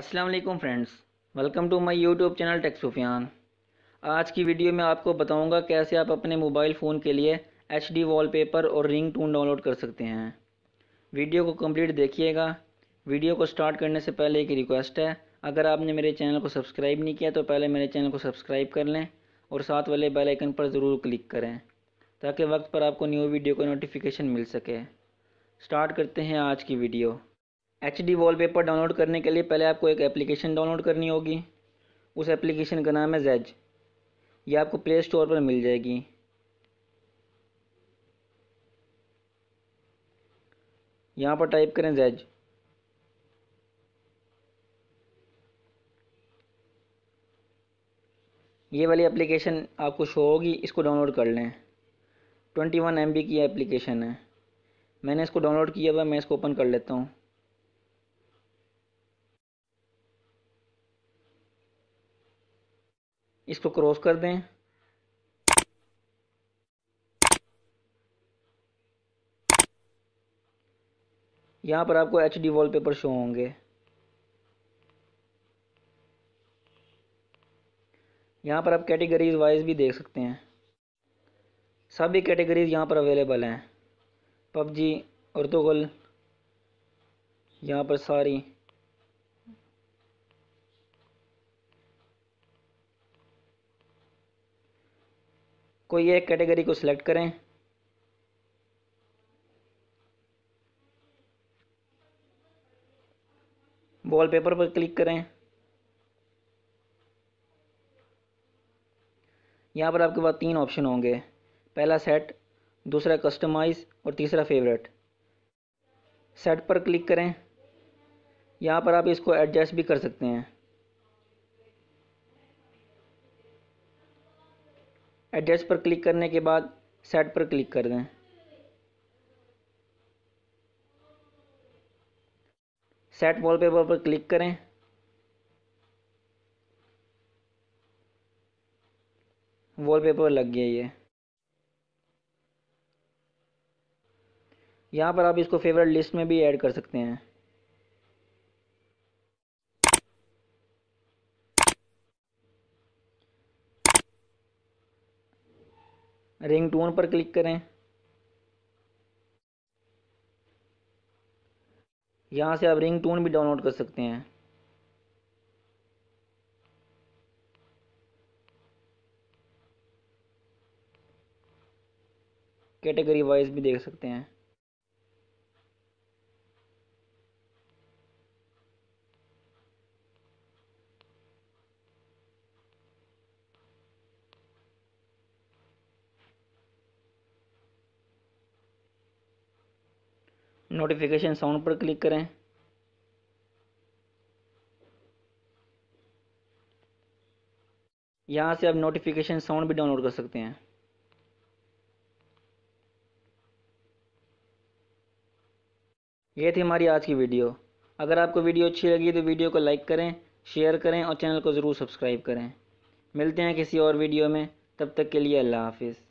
Aslam friends welcome to my YouTube channel Tech Sufiyan आज की video में आपको बताऊंगा कैसे आप अपने मोबाइल फ़ोन के लिए एच डी पेपर और रिंग टून डाउनलोड कर सकते हैं वीडियो को कंप्लीट देखिएगा वीडियो को स्टार्ट करने से पहले एक रिक्वेस्ट है अगर आपने मेरे चैनल को सब्सक्राइब नहीं किया तो पहले मेरे चैनल को सब्सक्राइब कर लें और साथ वाले बेल आइकन पर ज़रूर क्लिक करें ताकि वक्त पर आपको न्यू वीडियो का नोटिफिकेशन मिल सके स्टार्ट करते हैं आज की video H D wallpaper download करने के लिए पहले आपको एक एप्लीकेशन डाउनलोड करनी होगी उस एप्लीकेशन का नाम है जैज ये आपको प्ले स्टोर पर मिल जाएगी यहाँ पर टाइप करें जैज ये वाली एप्लीकेशन आपको शो होगी इसको डाउनलोड कर लें ट्वेंटी वन एम बी की एप्लीकेशन है मैंने इसको डाउनलोड किया हुआ मैं इसको ओपन कर लेता हूँ इसको क्रॉस कर दें यहाँ पर आपको एच डी वॉलपेपर शो होंगे यहाँ पर आप कैटेगरीज वाइज भी देख सकते हैं सभी कैटेगरीज यहाँ पर अवेलेबल हैं पबजी और तो यहाँ पर सारी कोई एक कैटेगरी को सिलेक्ट करें वॉलपेपर पर क्लिक करें यहाँ पर आपके पास तीन ऑप्शन होंगे पहला सेट दूसरा कस्टमाइज और तीसरा फेवरेट सेट पर क्लिक करें यहाँ पर आप इसको एडजस्ट भी कर सकते हैं एड्रेस पर क्लिक करने के बाद सेट पर क्लिक कर दें सेट वॉलपेपर पर क्लिक करें वॉलपेपर लग गया ये यहाँ पर आप इसको फेवरेट लिस्ट में भी ऐड कर सकते हैं रिंग टोन पर क्लिक करें यहाँ से आप रिंग टोन भी डाउनलोड कर सकते हैं कैटेगरी वाइज भी देख सकते हैं नोटिफिकेशन साउंड पर क्लिक करें यहाँ से आप नोटिफिकेशन साउंड भी डाउनलोड कर सकते हैं ये थी हमारी आज की वीडियो अगर आपको वीडियो अच्छी लगी तो वीडियो को लाइक करें शेयर करें और चैनल को ज़रूर सब्सक्राइब करें मिलते हैं किसी और वीडियो में तब तक के लिए अल्लाह हाफिज़